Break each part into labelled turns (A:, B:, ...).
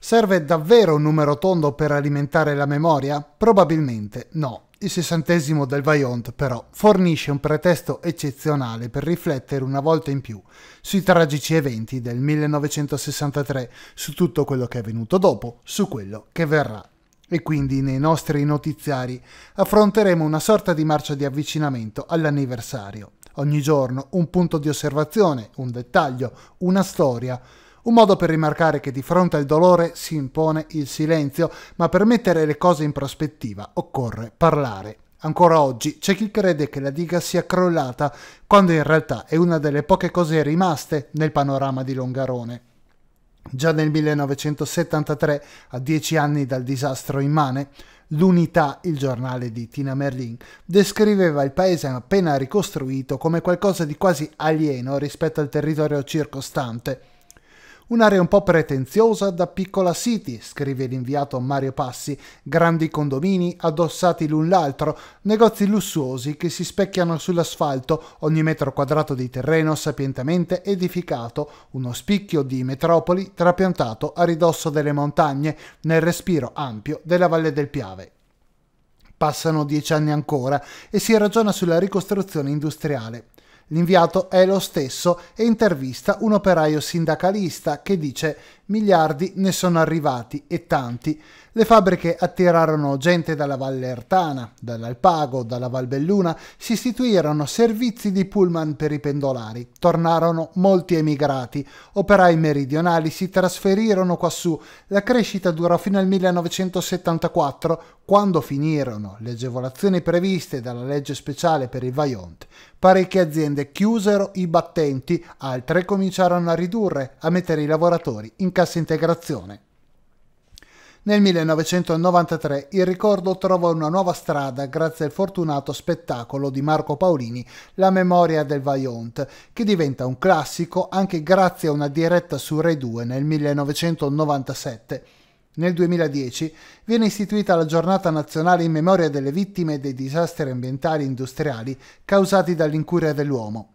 A: Serve davvero un numero tondo per alimentare la memoria? Probabilmente no. Il sessantesimo del Vaillant però fornisce un pretesto eccezionale per riflettere una volta in più sui tragici eventi del 1963, su tutto quello che è venuto dopo, su quello che verrà. E quindi nei nostri notiziari affronteremo una sorta di marcia di avvicinamento all'anniversario. Ogni giorno un punto di osservazione, un dettaglio, una storia, un modo per rimarcare che di fronte al dolore si impone il silenzio, ma per mettere le cose in prospettiva occorre parlare. Ancora oggi c'è chi crede che la diga sia crollata, quando in realtà è una delle poche cose rimaste nel panorama di Longarone. Già nel 1973, a dieci anni dal disastro immane, L'Unità, il giornale di Tina Merlin, descriveva il paese appena ricostruito come qualcosa di quasi alieno rispetto al territorio circostante Un'area un po' pretenziosa da piccola city, scrive l'inviato Mario Passi, grandi condomini addossati l'un l'altro, negozi lussuosi che si specchiano sull'asfalto, ogni metro quadrato di terreno sapientemente edificato, uno spicchio di metropoli trapiantato a ridosso delle montagne, nel respiro ampio della Valle del Piave. Passano dieci anni ancora e si ragiona sulla ricostruzione industriale. L'inviato è lo stesso e intervista un operaio sindacalista che dice miliardi ne sono arrivati e tanti. Le fabbriche attirarono gente dalla Valle Ertana, dall'Alpago, dalla Valbelluna, si istituirono servizi di pullman per i pendolari, tornarono molti emigrati, operai meridionali si trasferirono quassù, la crescita durò fino al 1974 quando finirono le agevolazioni previste dalla legge speciale per il Vaiont. Parecchie aziende aziende chiusero i battenti, altre cominciarono a ridurre, a mettere i lavoratori in cassa integrazione. Nel 1993 il ricordo trova una nuova strada grazie al fortunato spettacolo di Marco Paolini La memoria del Vaillant, che diventa un classico anche grazie a una diretta su Rai 2 nel 1997. Nel 2010 viene istituita la giornata nazionale in memoria delle vittime dei disastri ambientali industriali causati dall'incuria dell'uomo.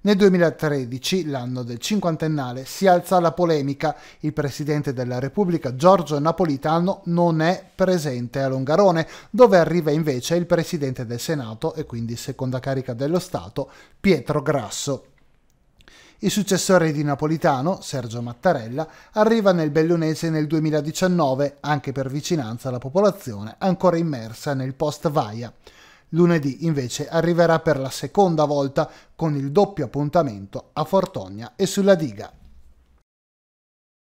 A: Nel 2013, l'anno del cinquantennale, si alza la polemica. Il presidente della Repubblica Giorgio Napolitano non è presente a Longarone, dove arriva invece il presidente del Senato e quindi seconda carica dello Stato, Pietro Grasso. Il successore di Napolitano, Sergio Mattarella, arriva nel Bellunese nel 2019 anche per vicinanza alla popolazione ancora immersa nel post-vaia. Lunedì invece arriverà per la seconda volta con il doppio appuntamento a Fortogna e sulla diga.